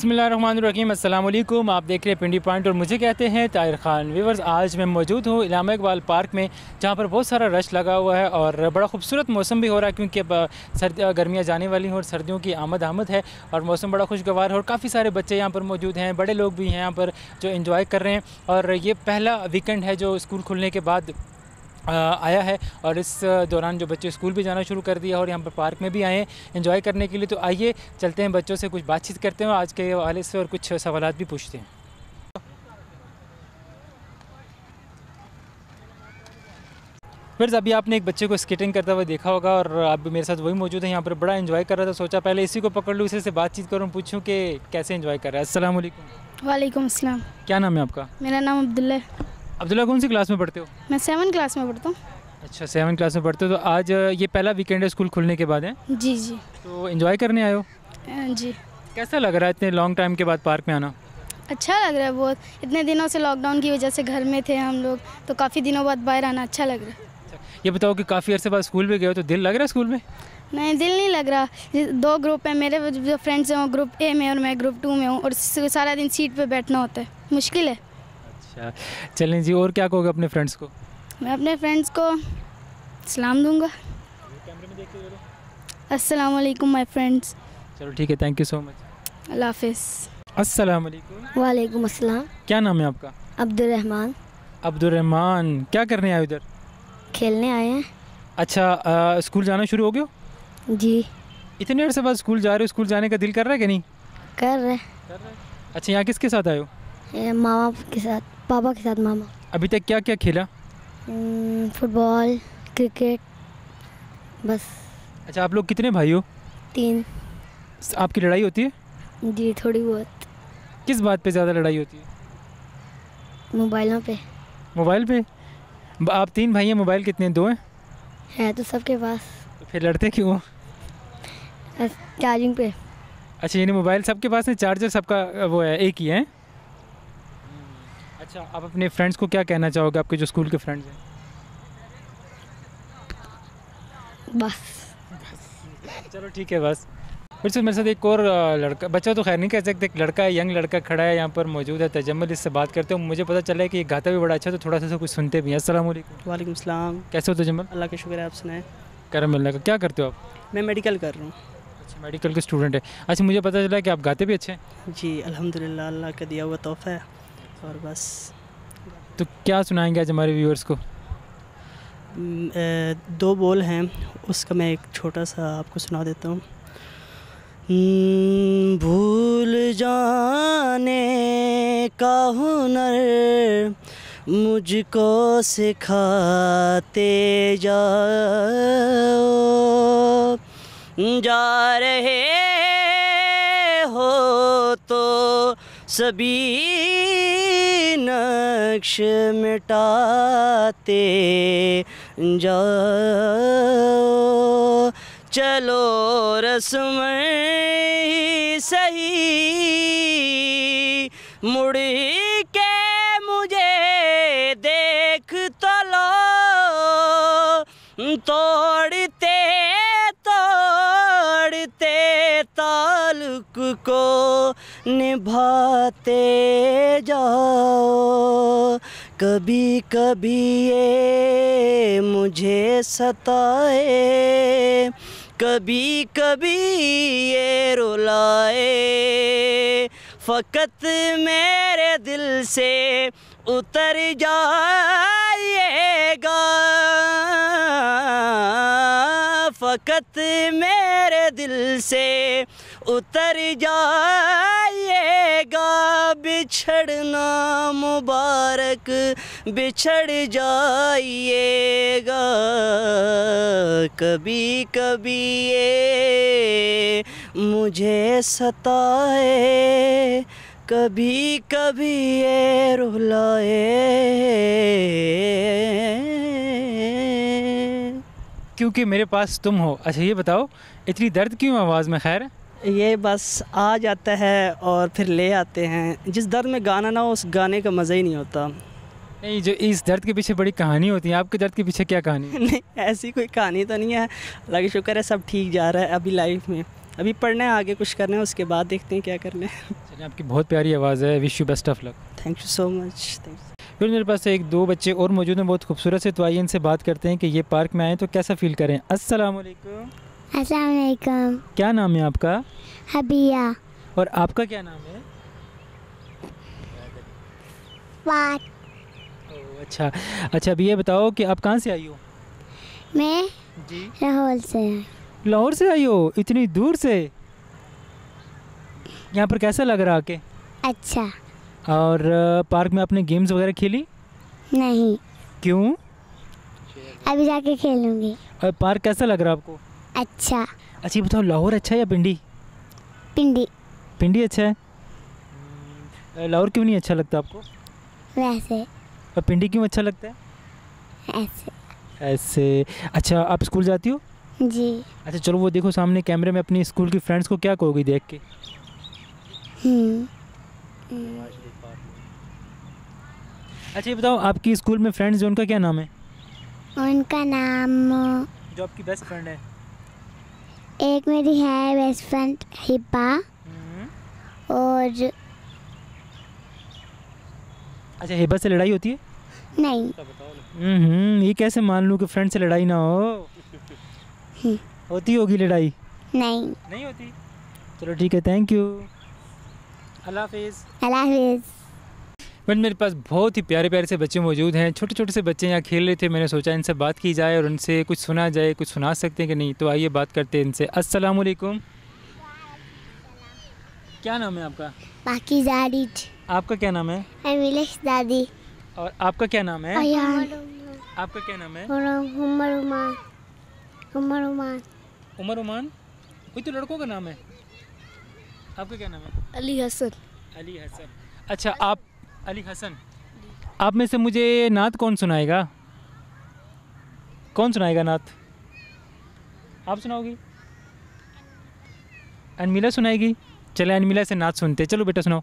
बसमीम अल्लाम आप देख रहे हैं पिंडी पॉइंट और मुझे कहते हैं ताहिर ख़ान व्यवर्स आज मैं मौजूद हूँ इलामा इकबाल पार्क में जहाँ पर बहुत सारा रश लगा हुआ है और बड़ा खूबसूरत मौसम भी हो रहा है क्योंकि अब सर्द गर्मियाँ जाने वाली हैं और सर्दियों की आमद आमद है और मौसम बड़ा खुशगवार है और काफ़ी सारे बच्चे यहाँ पर मौजूद हैं बड़े लोग भी हैं यहाँ पर जो इन्जॉय कर रहे हैं और ये पहला वीकेंड है जो स्कूल खुलने के बाद आया है और इस दौरान जो बच्चे स्कूल भी जाना शुरू कर दिया और यहाँ पर पार्क में भी आए हैं इन्जॉय करने के लिए तो आइए चलते हैं बच्चों से कुछ बातचीत करते हैं आज के हवाले से और कुछ सवाल भी पूछते हैं फिर अभी आपने एक बच्चे को स्केटिंग करता हुआ देखा होगा और आप मेरे साथ वही मौजूद है यहाँ पर बड़ा इन्जॉय कर रहा था सोचा पहले इसी को पकड़ लूँ इसी से बातचीत करूँ पूछूँ कि कैसे इन्जॉय कर रहा है असल वालेकुम क्या नाम है आपका मेरा नाम अब्दुल्ला अब्दुल्ला कौन सी क्लास में पढ़ते हो मैं सेवन क्लास में पढ़ता हूँ अच्छा सेवन क्लास में पढ़ते हो तो आज ये पहला वीकेंड है स्कूल खुलने के बाद है जी जी तो इन्जॉय करने आए हो जी कैसा लग रहा है इतने लॉन्ग टाइम के बाद पार्क में आना अच्छा लग रहा है बहुत इतने दिनों से लॉकडाउन की वजह से घर में थे हम लोग तो काफ़ी दिनों बाद बाहर आना अच्छा लग रहा है अच्छा, ये बताओ कि काफ़ी अर्से बाद स्कूल में गए हो तो दिल लग रहा है स्कूल में नहीं दिल नहीं लग रहा दो ग्रुप है मेरे जो फ्रेंड्स हैं वो ग्रुप ए में और मैं ग्रुप टू में हूँ और सारा दिन सीट पर बैठना होता है मुश्किल है अच्छा चलें जी और क्या कहोगे अपने फ्रेंड्स को मैं अपने फ्रेंड्स को सलाम दूंगा अस्सलाम वालेकुम माय फ्रेंड्स चलो ठीक है thank you so much Allah हाफिज़ अस्सलाम वालेकुम वालेकुम अस्सलाम क्या नाम है आपका अब्दुलरहमान अब्दुलरहमान क्या करने आए उधर खेलने आए हैं अच्छा आ, स्कूल जाना शुरू हो गया जी इतने देर से बाद स्कूल जा रहे हो स्कूल जाने का दिल कर रहा है कि नहीं कर रहे कर रहे अच्छा यहाँ किसके साथ आए हो मामा के साथ पापा के साथ मामा अभी तक क्या क्या खेला हम्म, फुटबॉल क्रिकेट बस अच्छा आप लोग कितने भाई हो तीन आपकी लड़ाई होती है जी थोड़ी बहुत किस बात पे ज़्यादा लड़ाई होती है मोबाइलों पे मोबाइल पे आप तीन भाई हैं मोबाइल कितने दो हैं है तो सबके पास तो फिर लड़ते क्यों चार्जिंग पे अच्छा यानी मोबाइल सबके पास है चार्जर सबका वो है एक ही है अच्छा आप अपने फ्रेंड्स को क्या कहना चाहोगे आपके जो स्कूल के फ्रेंड्स हैं बस चलो ठीक है बस फिर से मेरे साथ एक और लड़का बच्चा तो खैर नहीं कह सकते एक लड़का है यंग लड़का खड़ा है यहाँ पर मौजूद है तजम्मल इससे बात करते हैं मुझे पता चला है कि ये गाता भी बड़ा अच्छा तो थोड़ा सा कुछ सुनते भी हैं असल वालेकुम अस्सलाम कैसे हो तजमल अल्लाह का शुक्र है आप सुनाए करम अल्लाह का क्या करते हो आप मैं मेडिकल कर रहा हूँ अच्छा मेडिकल के स्टूडेंट है अच्छा मुझे पता चला कि आप गाते भी अच्छे हैं जी अलहमदिल्ला अल्लाह का दिया हुआ तोहफ़ा है और बस तो क्या सुनाएंगे आज हमारे व्यूअर्स को दो बोल हैं उसका मैं एक छोटा सा आपको सुना देता हूँ भूल जाने का हुनर मुझको सिखाते जाओ जा रहे हो तो सभी नक्श मिटाते जाओ चलो रस्म सही मुड़ी निभाते जाओ कभी कभी ये मुझे सताए कभी कभी ये रुलाए फकत मेरे दिल से उतर जाएगा फकत मेरे दिल से उतर जाएगा बिछड़ना मुबारक बिछड़ जाइएगा कभी कभी ये मुझे सताए कभी कभी ये रुलाए क्योंकि मेरे पास तुम हो अच्छा ये बताओ इतनी दर्द क्यों आवाज़ में खैर ये बस आ जाता है और फिर ले आते हैं जिस दर्द में गाना ना हो उस गाने का मज़ा ही नहीं होता नहीं जो इस दर्द के पीछे बड़ी कहानी होती है आपके दर्द के पीछे क्या कहानी नहीं ऐसी कोई कहानी तो नहीं है अल्लाह का शुक्र है सब ठीक जा रहा है अभी लाइफ में अभी पढ़ना है आगे कुछ करना है उसके बाद देखते हैं क्या करना है चलिए आपकी बहुत प्यारी आवाज़ है wish you best of luck thank you so much thank फिर मेरे पास एक दो बच्चे और मौजूद हैं बहुत खूबसूरत से तो आइए इनसे बात करते हैं कि ये पार्क में आए तो कैसा फील करें असलकम असलकम क्या नाम है आपका हबिया और आपका क्या नाम है बात अच्छा अच्छा अभी ये बताओ कि आप कहाँ से आई हो मैं लाहौर से लाहौर से आई हो इतनी दूर से यहाँ पर कैसा लग रहा आके अच्छा और पार्क में आपने गेम्स वगैरह खेली नहीं क्यों अभी जाके खेलूंगी और पार्क कैसा लग रहा आपको अच्छा अच्छा बताओ लाहौर अच्छा है या पिंडी पिंडी पिंडी अच्छा है लाहौर क्यों नहीं अच्छा लगता आपको वैसे और पिंडी क्यों अच्छा लगता है ऐसे ऐसे अच्छा आप स्कूल जाती हो जी अच्छा चलो वो देखो सामने कैमरे में अपनी स्कूल की फ्रेंड्स को क्या कहोगी देख के हम्म। अच्छा ये बताओ आपकी स्कूल में फ्रेंड्स जो उनका क्या नाम है उनका नाम जो आपकी बेस्ट फ्रेंड है एक मेरी है बेस्ट फ्रेंड हिपा और अच्छा हिब्बा से लड़ाई होती है नहीं तो हम्म ये कैसे मान लूँ कि फ्रेंड से लड़ाई ना हो हम्म। होती होगी लड़ाई नहीं नहीं होती चलो ठीक है थैंक यू अल्लाह हाफिज़ अल्लाह हाफिज़ फ्रेंड मेरे पास बहुत ही प्यारे प्यारे से बच्चे मौजूद हैं छोटे छोटे से बच्चे यहाँ खेल रहे थे मैंने सोचा इनसे बात की जाए और उनसे कुछ सुना जाए कुछ सुना सकते हैं कि नहीं तो आइए बात करते हैं इनसे अस्सलाम वालेकुम क्या नाम है आपका बाकी आपका क्या नाम है अमिलेश दादी और आपका क्या नाम है आपका क्या नाम है उमर उमान उमर उमर उमान कोई तो लड़कों का नाम है आपका क्या नाम है अली हसन अली हसन अच्छा आप अली हसन आप में से मुझे नात कौन सुनाएगा कौन सुनाएगा नात आप सुनाओगी अनमिला सुनाएगी चले अनमिला से नात सुनते चलो बेटा सुनाओ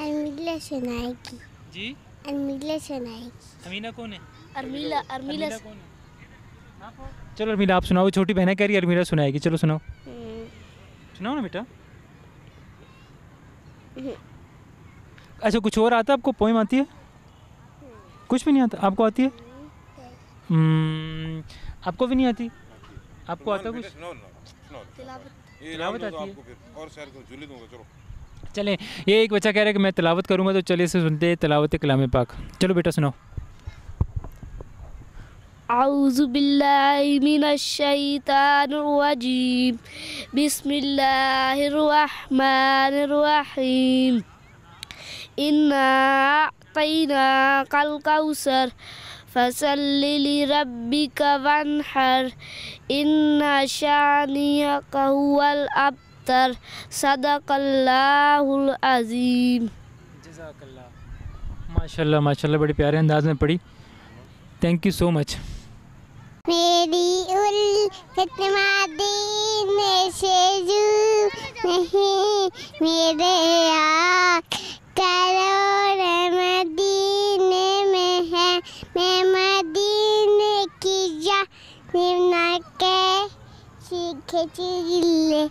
अनमिला सुनाएगी जी अनमिला सुनाएगी अमीना कौन है अरमीला अरमीला कौन है चलो अर्मिला आप सुनाओ छोटी बहन है कह रही अर्मिला सुनाएगी चलो सुनाओ हम्म। सुनाओ ना बेटा अच्छा कुछ और आता है आपको पोइम आती है कुछ भी नहीं आता आपको आती है हम्म, आपको भी नहीं आती आपको आता कुछ तिलावत तो आती है चले ये एक बच्चा कह रहा है कि मैं तिलावत करूंगा तो चलिए इसे सुनते हैं तिलावत कलाम पाक चलो बेटा सुनाओ أعوذ بالله من الشيطان الرجيم بسم الله الرحمن الرحيم إنا أعطيناك الكوثر فصل لربك وانحر إن شانئك هو الأبتر صدق الله العظيم جزاك الله الله ما شاء ما شاء الله बड़े پیارے انداز میں پڑھی थैंक यू सो मच मेरी उल खत्मा दीने से जू नहीं मेरे आँख करो मदीने में है मैं मदीने की जा निवना के सीखे चिल्ले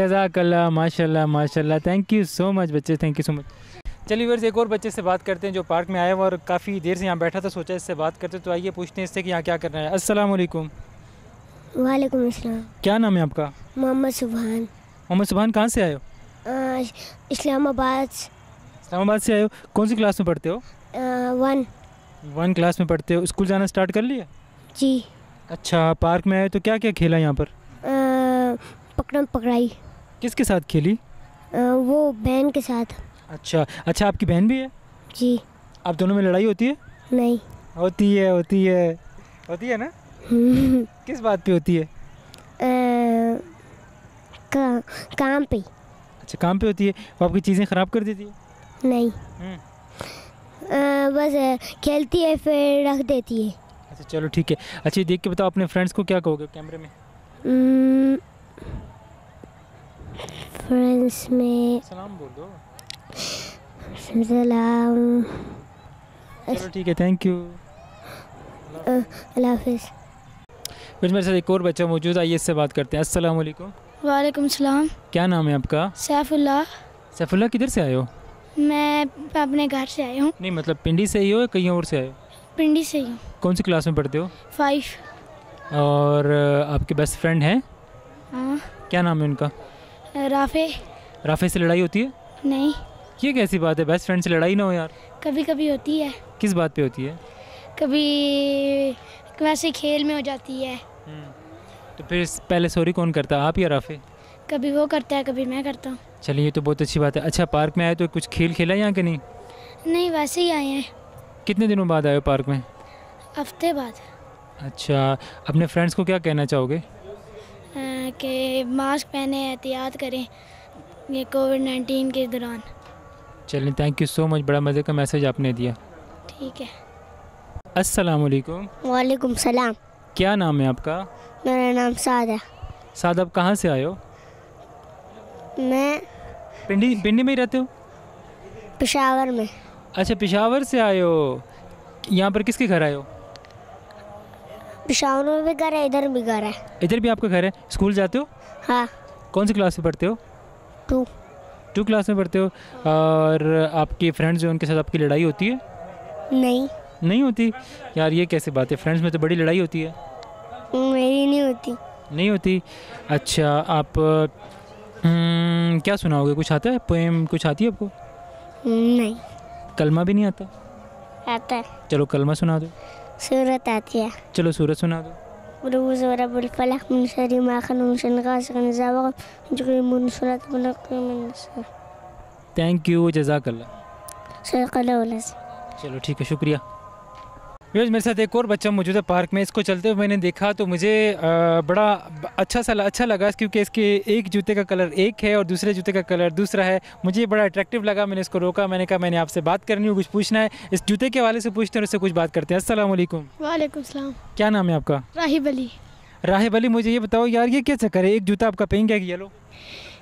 जजाकल्ला माशाल्लाह माशाल्लाह थैंक यू सो मच बच्चे थैंक यू सो मच चलिए वर्ष एक और बच्चे से बात करते हैं जो पार्क में आया हुआ और काफ़ी देर से यहाँ बैठा था सोचा इससे बात करते तो आइए पूछते हैं इससे कि यहाँ क्या करना है असल वालेकुम अस्सलाम क्या नाम है आपका मोहम्मद सुबहान मोहम्मद सुबहान कहाँ से आए हो इस्लामाबाद इस्लामाबाद से आए हो कौन सी क्लास में पढ़ते हो वन वन क्लास में पढ़ते हो स्कूल जाना स्टार्ट कर लिया जी अच्छा पार्क में आए तो क्या क्या खेला यहाँ पर पकड़म पकड़ाई किसके साथ खेली आ, वो बहन के साथ अच्छा अच्छा आपकी बहन भी है जी आप दोनों में लड़ाई होती है नहीं होती है होती है होती है ना हम्म। किस बात पे होती है आ, का, काम पे अच्छा काम पे होती है वो आपकी चीज़ें ख़राब कर देती है नहीं आ, हम्म। बस खेलती है फिर रख देती है अच्छा चलो ठीक है अच्छा देख के बताओ अपने फ्रेंड्स को क्या कहोगे कैमरे में फ्रेंड्स हम्म। में सलाम बोल दो चलो ठीक है थैंक यू अल्लाह हाफिज़ कुछ मेरे साथ एक और बच्चा मौजूद आइए इससे बात करते हैं अस्सलाम वालेकुम वालेकुम सलाम क्या नाम है आपका सैफुल्ला सैफुल्ला किधर से आए हो मैं अपने घर से आया हूँ नहीं मतलब पिंडी से ही हो या कहीं और से आए हो पिंडी से ही हूँ कौन सी क्लास में पढ़ते हो फाइव और आपके बेस्ट फ्रेंड हैं हाँ। क्या नाम है उनका राफे राफे से लड़ाई होती है नहीं ये कैसी बात है बेस्ट फ्रेंड से लड़ाई ना हो यार कभी कभी होती है किस बात पे होती है कभी वैसे खेल में हो जाती है हम्म, तो फिर पहले सॉरी कौन करता है आप या राफे कभी वो करता है कभी मैं करता हूँ चलिए ये तो बहुत अच्छी बात है अच्छा पार्क में आए तो कुछ खेल खेला यहाँ के नहीं नहीं वैसे ही आए हैं कितने दिनों बाद आए हो पार्क में हफ्ते बाद अच्छा अपने फ्रेंड्स को क्या कहना चाहोगे कि मास्क पहने एहतियात तो करें ये कोविड नाइन्टीन के दौरान चलिए थैंक यू सो मच बड़ा मज़े का मैसेज आपने दिया ठीक है असलकुम वालेकुम सलाम क्या नाम है आपका मेरा नाम साद है साद आप कहाँ से आए हो मैं पिंडी पिंडी में ही रहते हो पिशावर में अच्छा पिशावर से आए हो यहाँ पर किसके घर आए हो पिशावर में भी घर है इधर भी घर है इधर भी आपका घर है स्कूल जाते हो हाँ कौन सी क्लास में पढ़ते हो टू टू क्लास में पढ़ते हो और आपके फ्रेंड्स उनके साथ आपकी लड़ाई होती है नहीं नहीं होती यार ये कैसे बात है फ्रेंड्स में तो बड़ी लड़ाई होती है मेरी नहीं होती नहीं होती अच्छा आप हम्म, क्या सुनाओगे कुछ आता है पोएम कुछ आती है आपको नहीं कलमा भी नहीं आता आता है चलो कलमा सुना दो सूरत आती है चलो सूरत सुना दो بالوز ورب الفلح من شر ما خلق من شر غاسق إذا وقب من شر من صلاة من من थैंक यू जजाक अल्लाह चलो ठीक है शुक्रिया व्यूज मेरे साथ एक और बच्चा मौजूद है पार्क में इसको चलते हुए मैंने देखा तो मुझे बड़ा अच्छा सा अच्छा लगा क्योंकि इसके एक जूते का कलर एक है और दूसरे जूते का कलर दूसरा है मुझे बड़ा अट्रैक्टिव लगा मैंने इसको रोका मैंने कहा मैंने आपसे बात करनी हो कुछ पूछना है इस जूते के वाले से पूछते हैं उससे कुछ बात करते हैं असलम वालेकुम क्या नाम है आपका राहिब अली राहिब अली मुझे ये बताओ यार ये क्या चक्कर है एक जूता आपका पिंक है येलो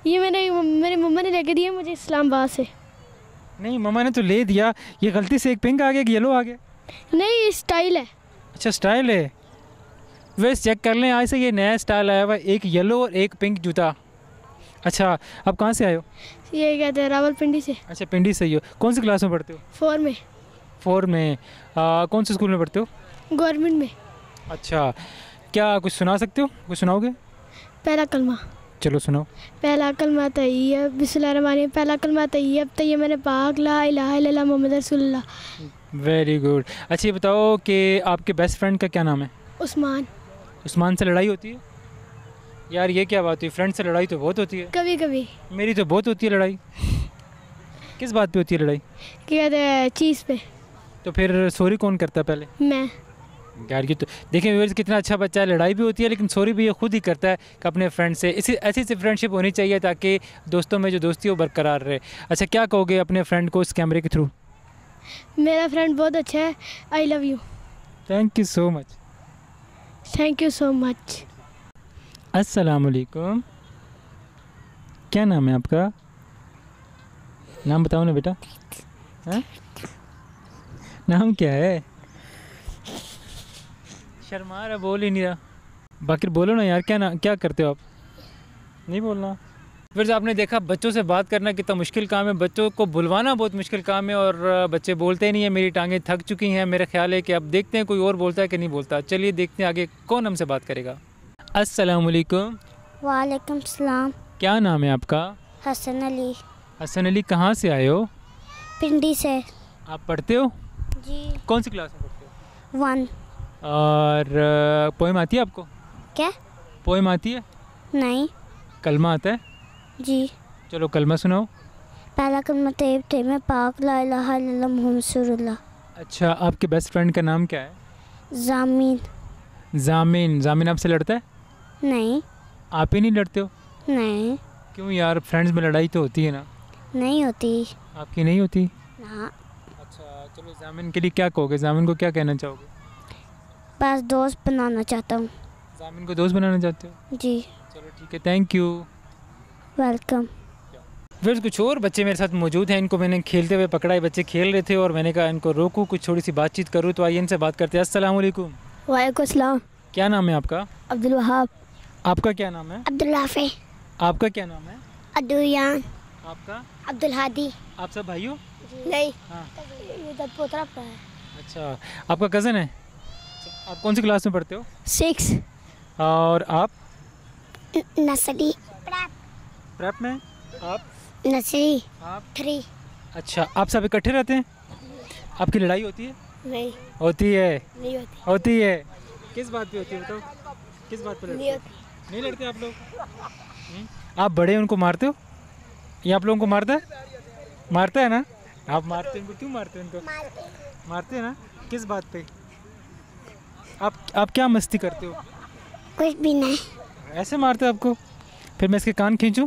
ये मैंने मेरे मम्मा ने लेके दिया मुझे इस्लामाबाद से नहीं मम्मा ने तो ले दिया ये गलती से एक पिंक आ गया कि येलो आ गया नहीं स्टाइल है अच्छा स्टाइल है वैसे चेक कर लें आज से ये नया स्टाइल आया हुआ एक येलो और एक पिंक जूता अच्छा आप कहाँ से आए हो ये क्या थे रावल पिंडी से अच्छा पिंडी से ही हो कौन सी क्लास में पढ़ते हो फोर में फोर में आ, कौन से स्कूल में पढ़ते हो गवर्नमेंट में अच्छा क्या कुछ सुना सकते हो कुछ सुनाओगे पहला कलमा चलो सुनाओ पहला कलमा तैयब तो बिस्मिल्लाह पहला कलमा तैयब तो तैयब तो मैंने पाक ला इलाहा इल्लल्लाह मोहम्मद रसूलुल्लाह वेरी गुड अच्छा ये बताओ कि आपके बेस्ट फ्रेंड का क्या नाम है उस्मान उस्मान से लड़ाई होती है यार ये क्या बात हुई फ्रेंड से लड़ाई तो बहुत होती है कभी कभी मेरी तो बहुत होती है लड़ाई किस बात पे होती है लड़ाई क्या है चीज़ पे तो फिर सॉरी कौन करता है पहले मैं यार ये तो देखिए व्यवर्स कितना अच्छा बच्चा है लड़ाई भी होती है लेकिन सॉरी भी ये खुद ही करता है कि अपने फ्रेंड से इसी ऐसी सी फ्रेंडशिप होनी चाहिए ताकि दोस्तों में जो दोस्ती हो बरकरार रहे अच्छा क्या कहोगे अपने फ्रेंड को इस कैमरे के थ्रू मेरा फ्रेंड बहुत अच्छा है I love you thank you so much thank you so much अस्सलाम वालेकुम क्या नाम है आपका नाम बताओ ना बेटा हाँ? नाम क्या है शर्मा रहा बोल ही नहीं रहा बाकी बोलो ना यार क्या ना क्या करते हो आप नहीं बोलना फिर जो आपने देखा बच्चों से बात करना कितना मुश्किल काम है बच्चों को बुलवाना बहुत मुश्किल काम है और बच्चे बोलते नहीं है मेरी टांगें थक चुकी हैं मेरा ख्याल है कि अब देखते हैं कोई और बोलता है कि नहीं बोलता चलिए देखते हैं आगे कौन हमसे बात करेगा असलकुम वालेकुम सलाम क्या नाम है आपका हसन अली हसन अली कहाँ से आए हो पिंडी से आप पढ़ते हो जी कौन सी क्लास में पढ़ते हो वन और पोएम आती है आपको क्या पोएम आती है नहीं कलमा आता है जी चलो कलमा सुनाओ पहला कलमा तैब तो थे मैं पाक ला इलाहा इल्लल्लाह मुहम्मद अच्छा आपके बेस्ट फ्रेंड का नाम क्या है जामीन जामीन जामीन आपसे लड़ता है नहीं आप ही नहीं लड़ते हो नहीं क्यों यार फ्रेंड्स में लड़ाई तो होती है ना नहीं होती आपकी नहीं होती ना हाँ। अच्छा चलो जामिन के लिए क्या कहोगे जामिन को क्या कहना चाहोगे बस दोस्त बनाना चाहता हूँ जामिन को दोस्त बनाना चाहते हो जी चलो ठीक है थैंक यू वेलकम फ्रेंड्स कुछ और बच्चे मेरे साथ मौजूद हैं इनको मैंने खेलते हुए पकड़ा है बच्चे खेल रहे थे और मैंने कहा इनको रोकूं कुछ थोड़ी सी बातचीत करूं तो आइए इनसे बात करते हैं असलम वालेकुम क्या नाम है आपका अब्दुल वहाब आपका क्या नाम है अब्दुल हाफे आपका क्या नाम है अदुयान आपका अब्दुल हादी आप सब भाई हो नहीं पोतरा हाँ। अच्छा आपका कज़न है आप कौन सी क्लास में पढ़ते हो सिक्स और आप नसली प्रेप में आप नर्सरी आप थ्री अच्छा आप सब इकट्ठे रहते हैं आपकी लड़ाई होती है नहीं होती है नहीं होती होती है किस बात पे होती है बताओ किस बात पे लड़ते नहीं, नहीं लड़ते आप लोग हम्म। आप बड़े उनको मारते हो या आप लोगों को मारता है मारता है ना आप मारते हैं उनको क्यों मारते हैं उनको मारते हैं ना किस बात पे आप आप क्या मस्ती करते हो कुछ भी नहीं ऐसे मारते आपको फिर मैं इसके कान खींचूं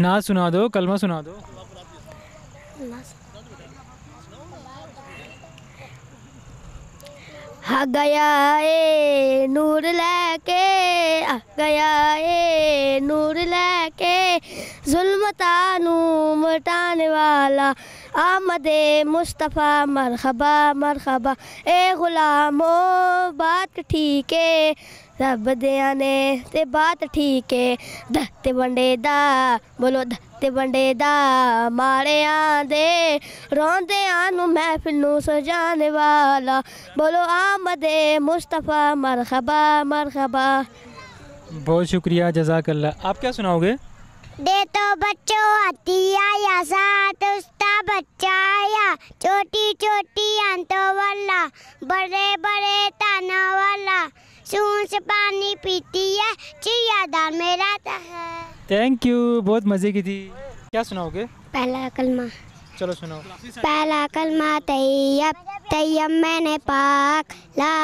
ना सुना दो कलमा सुना दो आ गया ए नूर लैके आ गया ए नूर लैके जुल्मतानू मटाने वाला आमद मुस्तफ़ा मरहबा मरहबा ए गुलामो बात ठीक है रब दया ने ते बात ठीक है दत्ते बंडे दा बोलो दत्ते बंडे दा मारे आ रोंदे आनु महफिल नु सजाने वाला बोलो आमदे मुस्तफा मरहबा मरहबा बहुत शुक्रिया जजाकल्ला आप क्या सुनाओगे दे तो बच्चो अतिया या साथ उसका बच्चा या छोटी छोटी अंतो वाला बड़े बड़े ताना सुकून से पानी पीती है चिया दान में रहता है थैंक यू बहुत मजे की थी क्या सुनाओगे पहला कलमा चलो सुनाओ पहला कलमा तैयब तैयब मैंने पाक ला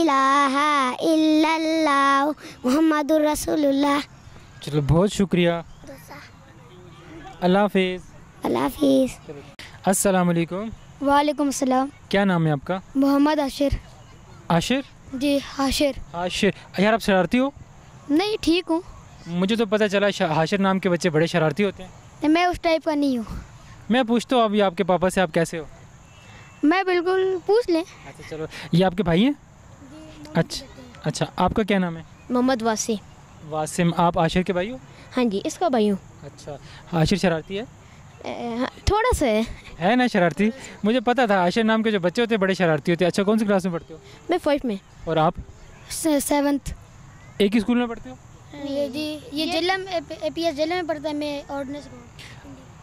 इलाहा इल्लल्लाह मोहम्मदुर रसूलुल्लाह चलो बहुत शुक्रिया अल्लाह हाफिज़ अल्लाह हाफिज़ अस्सलाम वालेकुम वालेकुम सलाम क्या नाम है आपका मोहम्मद आशिर आशिर जी हाशिर हाशिर यार आप शरारती हो नहीं ठीक हूँ मुझे तो पता चला हाशिर नाम के बच्चे बड़े शरारती होते हैं मैं उस टाइप का नहीं हूँ मैं पूछता हूँ अभी आपके पापा से आप कैसे हो मैं बिल्कुल पूछ लें अच्छा चलो ये आपके भाई हैं अच्छा अच्छा आपका क्या नाम है मोहम्मद वासिम वासिम आप आशिर के भाई हो हाँ जी इसका भाई हूँ अच्छा आशिर शरारती है हाँ, थोड़ा सा है है ना शरारती मुझे पता था आशर नाम के जो बच्चे होते हैं बड़े शरारती होते हैं अच्छा कौन सी क्लास में पढ़ते हो मैं फोर्थ में और आप सेवन्थ एक ही स्कूल में पढ़ते हो ये जी ये जेलम एपीएस जेलम में पढ़ता है मैं ऑर्डनेस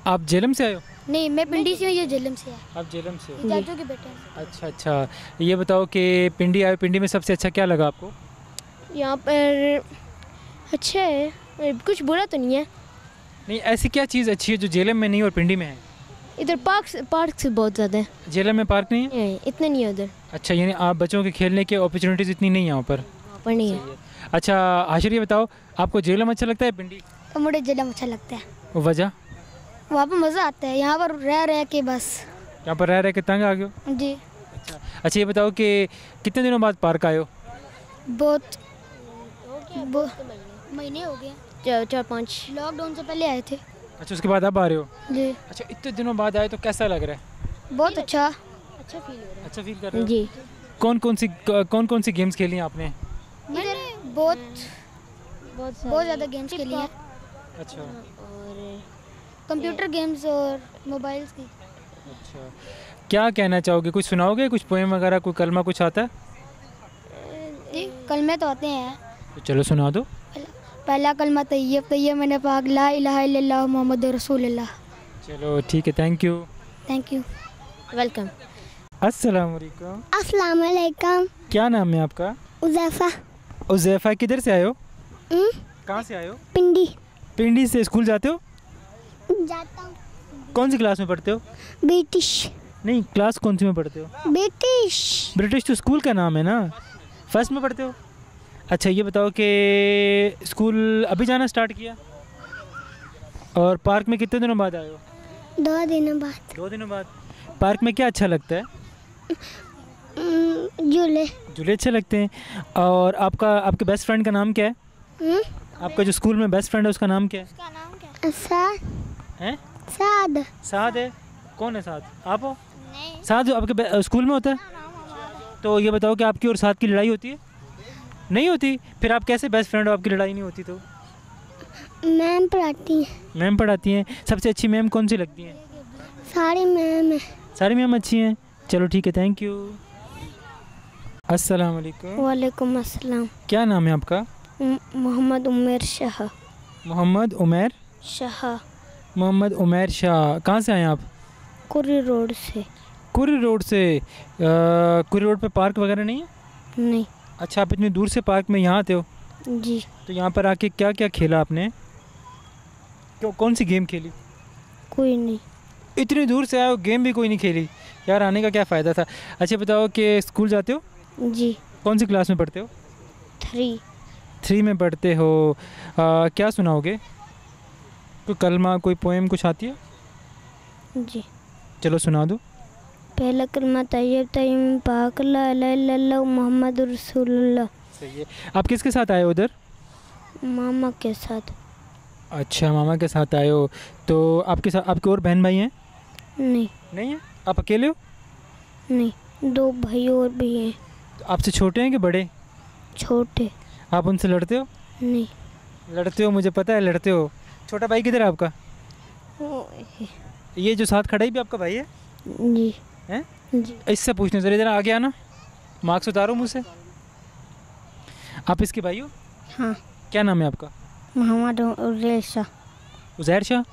आप जेलम से आयो नहीं मैं पिंडी से हूँ ये जेलम से है आप जेलम से चाचू के बेटे अच्छा अच्छा ये बताओ कि पिंडी आए पिंडी में सबसे अच्छा क्या लगा आपको यहाँ पर अच्छा है कुछ बुरा तो नहीं है नहीं ऐसी क्या चीज़ अच्छी है जो जेलम में नहीं और पिंडी में है इधर पार्क पार्क से बहुत ज़्यादा है जेलम में पार्क नहीं है इतने नहीं है उधर अच्छा यानी आप बच्चों के खेलने के अपॉर्चुनिटीज़ इतनी नहीं है यहाँ पर नहीं है अच्छा आशर ये बताओ आपको जेलम अच्छा लगता है पिंडी मुझे जेलम अच्छा लगता है वजह वहाँ पर मज़ा आता है यहाँ पर रह रह के बस यहाँ पर रह रह के तंग आ गए जी अच्छा, अच्छा ये बताओ कि कितने दिनों बाद पार्क आए हो बहुत महीने हो गया चार पाँच लॉकडाउन से पहले आए थे अच्छा उसके बाद अब आ रहे हो जी अच्छा इतने दिनों बाद आए तो कैसा लग रहा है बहुत अच्छा अच्छा फील हो रहा है अच्छा फील कर रहे हो जी कौन कौन सी कौन कौन सी गेम्स खेली आपने मैंने बहुत बहुत बहुत ज़्यादा गेम्स खेली हैं अच्छा और कंप्यूटर गेम्स और मोबाइल्स की अच्छा क्या कहना चाहोगे कुछ सुनाओगे कुछ पोएम वगैरह कोई कलमा कुछ आता है कलमे तो आते हैं तो चलो सुना दो पहला कलमा तैयब तो तैयब तो मैंने पाक ला इला मोहम्मद रसूल चलो ठीक है thank you thank you welcome अस्सलाम अस्सलाम क्या नाम है आपका उजैफा उजैफा किधर से आए हो कहाँ से आए हो पिंडी पिंडी से स्कूल जाते हो जाता हूं। कौन सी क्लास में पढ़ते हो ब्रिटिश नहीं क्लास कौन सी में पढ़ते हो ब्रिटिश ब्रिटिश तो स्कूल का नाम है ना फर्स्ट में पढ़ते हो अच्छा ये बताओ कि स्कूल अभी जाना स्टार्ट किया और पार्क में कितने दिनों बाद आए हो दो दिनों बाद दो दिनों बाद पार्क में क्या अच्छा लगता है हम्म, झूले झूले अच्छे लगते हैं और आपका आपके बेस्ट फ्रेंड का नाम क्या है हुँ? हम्म? आपका जो स्कूल में बेस्ट फ्रेंड है उसका नाम क्या है उसका नाम क्या है साद है साद साद है कौन है साद आप हो नहीं साद आपके स्कूल में होता है हाँ, हाँ, तो ये बताओ कि आपकी और साथ की लड़ाई होती है नहीं होती फिर आप कैसे बेस्ट फ्रेंड हो आपकी लड़ाई नहीं होती तो मैम पढ़ाती हैं मैम पढ़ाती हैं सबसे अच्छी मैम कौन सी लगती हैं सारी मैम है सारी मैम अच्छी हैं चलो ठीक है थैंक यू अस्सलाम वालेकुम वालेकुम अस्सलाम क्या नाम है आपका मोहम्मद उमेर शाह मोहम्मद उमेर शाह मोहम्मद उमेर शाह कहाँ से आए आप कुरी रोड से कुरी रोड से आ, कुरी रोड पे पार्क वगैरह नहीं है नहीं अच्छा आप इतनी दूर से पार्क में यहाँ आते हो जी तो यहाँ पर आके क्या क्या खेला आपने क्यों कौन सी गेम खेली कोई नहीं इतनी दूर से आए हो गेम भी कोई नहीं खेली यार आने का क्या फ़ायदा था अच्छा बताओ कि स्कूल जाते हो जी कौन सी क्लास में पढ़ते हो थ्री थ्री में पढ़ते हो आ, क्या सुनाओगे कोई कलमा कोई पोएम कुछ आती है जी चलो सुना दो पहला कलमा तैयब तयम पाक मोहम्मद रसूल आप किसके साथ आए उधर मामा के साथ अच्छा मामा के साथ आए हो तो आपके साथ आपके और बहन भाई हैं नहीं नहीं है आप अकेले हो नहीं दो भाई और भी हैं तो आपसे छोटे हैं कि बड़े छोटे आप उनसे लड़ते हो नहीं लड़ते हो मुझे पता है लड़ते हो छोटा भाई किधर है आपका ये जो साथ खड़ा ही भी आपका भाई है जी हैं इससे पूछने जरा इधर आ गया ना मार्क्स उतारो मुझसे आप इसके भाई हो हाँ क्या नाम है आपका मोहम्मद शाह उजैर शाह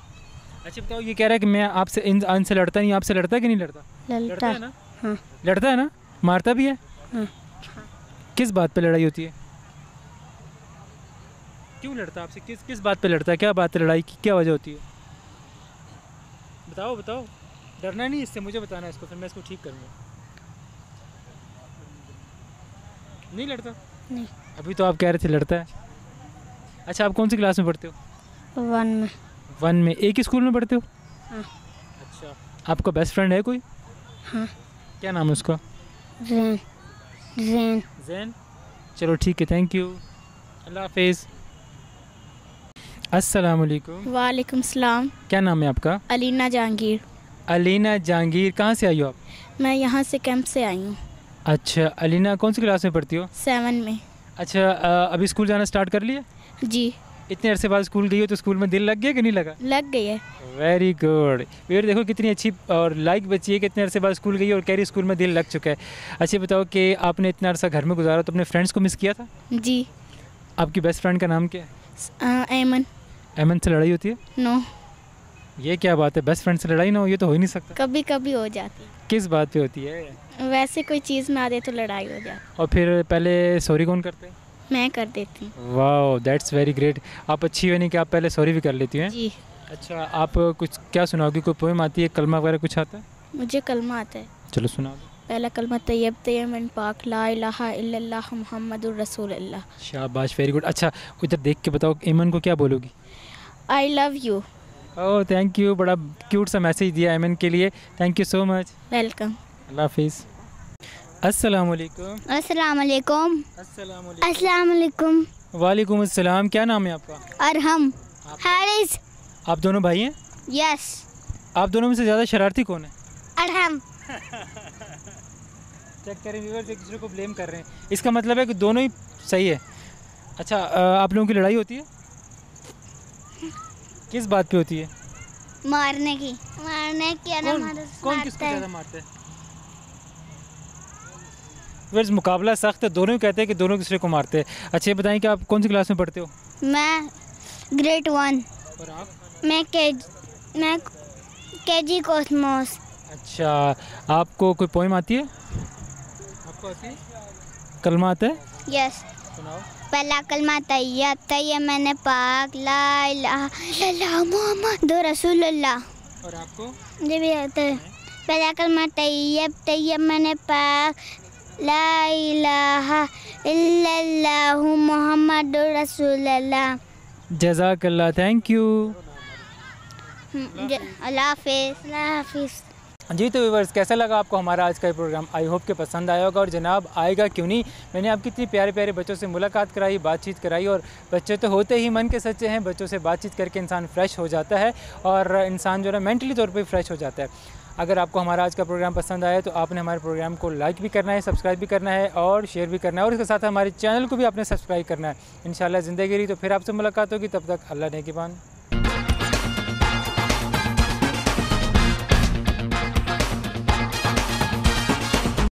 अच्छा बताओ ये कह रहा है कि मैं आपसे इन इनसे लड़ता नहीं आपसे लड़ता है कि नहीं लड़ता लड़ता है ना हाँ लड़ता है ना मारता भी है हाँ। किस बात पे लड़ाई होती है क्यों लड़ता है आपसे किस किस बात पे लड़ता है क्या बात पे लड़ाई की क्या वजह होती है बताओ बताओ डरना नहीं इससे मुझे बताना इसको फिर मैं इसको ठीक करूँगा नहीं लड़ता नहीं अभी तो आप कह रहे थे लड़ता है अच्छा आप कौन सी क्लास में पढ़ते हो वन में वन में एक ही स्कूल में पढ़ते हो हाँ। अच्छा आपका बेस्ट फ्रेंड है कोई हाँ क्या नाम है उसका जैन जैन जैन चलो ठीक है थैंक यू अल्लाह हाफिज़ अस्सलाम वालेकुम वालेकुम सलाम क्या नाम है आपका अलीना जहांगीर अलीना जहांगीर कहाँ से आई हो आप मैं यहाँ से कैंप से आई हूँ अच्छा अलीना कौन सी क्लास में पढ़ती हो सेवन में अच्छा अभी स्कूल जाना स्टार्ट कर लिया जी इतने अरसे बाद स्कूल गई हो तो स्कूल में दिल लग गया कि नहीं लगा लग गई है वेरी गुड फिर देखो कितनी अच्छी और लाइक बच्ची है कि इतने अरसे बाद स्कूल गई और कह रही स्कूल में दिल लग चुका है अच्छा बताओ कि आपने इतना अरसा घर में गुजारा तो अपने फ्रेंड्स को मिस किया था जी आपकी बेस्ट फ्रेंड का नाम क्या है एमन एमन से लड़ाई होती है नो ये क्या बात है बेस्ट फ्रेंड से लड़ाई ना हो ये तो हो ही नहीं सकता कभी कभी हो जाती है किस बात पे होती है वैसे कोई चीज़ ना दे तो लड़ाई हो जाती और फिर पहले सॉरी कौन करते हैं मैं कर देती हूँ वाह दैट्स वेरी ग्रेट आप अच्छी हो नहीं कि आप पहले सॉरी भी कर लेती हैं जी अच्छा आप कुछ क्या सुनाओगे कोई पोएम आती है कलमा वगैरह कुछ आता है मुझे कलमा आता है चलो सुना पहला कलमा तैयब तैयबन पाक ला इलाहा मोहम्मद रसूल शाबाश वेरी गुड अच्छा उधर देख के बताओ ईमन को क्या बोलोगी I love you oh thank you बड़ा क्यूट सा मैसेज दिया एमएन के लिए thank you so much welcome Allah हाफिज़ अस्सलाम वालेकुम अस्सलाम वालेकुम अस्सलाम वालेकुम वालेकुम अस्सलाम क्या नाम है आपका अरहम हारिस आप दोनों भाई हैं यस आप दोनों में से ज़्यादा शरारती कौन है अरहम चेक करें व्यूअर्स एक दूसरे को ब्लेम कर रहे हैं इसका मतलब है कि दोनों ही सही है अच्छा आप लोगों की लड़ाई होती है किस बात पे होती है मारने की मारने की कौन, कौन किसको ज़्यादा मारते हैं वर्ष मुकाबला सख्त है दोनों कहते हैं कि दोनों दूसरे को मारते हैं अच्छा ये बताएं कि आप कौन सी क्लास में पढ़ते हो मैं ग्रेट वन और आप मैं केज, मैं केजी कॉस्मोस अच्छा आपको कोई पोइम आती है आपको आती है कलमा आता है यस सुनाओ पलाकल मातैया तैया मैंने पाक ला मोहम्मद दो रसूल और आपको जी भी आता है पलाकल मातैयब तैयब मैंने पाक ला मोहम्मद रसूल जजाकल्ला थैंक यू अल्लाह हाफिज़ अल्लाह हाफिज़ जी तो व्यूवर्स कैसा लगा आपको हमारा आज का ये प्रोग्राम आई होप के पसंद आया होगा और जनाब आएगा क्यों नहीं मैंने आपकी इतनी प्यारे प्यारे बच्चों से मुलाकात कराई बातचीत कराई और बच्चे तो होते ही मन के सच्चे हैं बच्चों से बातचीत करके इंसान फ्रेश हो जाता है और इंसान जो है मेंटली तौर पर फ्रेश हो जाता है अगर आपको हमारा आज का प्रोग्राम पसंद आया तो आपने हमारे प्रोग्राम को लाइक भी करना है सब्सक्राइब भी करना है और शेयर भी करना है और इसके साथ हमारे चैनल को भी आपने सब्सक्राइब करना है इन ज़िंदगी रही तो फिर आपसे मुलाकात होगी तब तक अल्लाह नेकीबान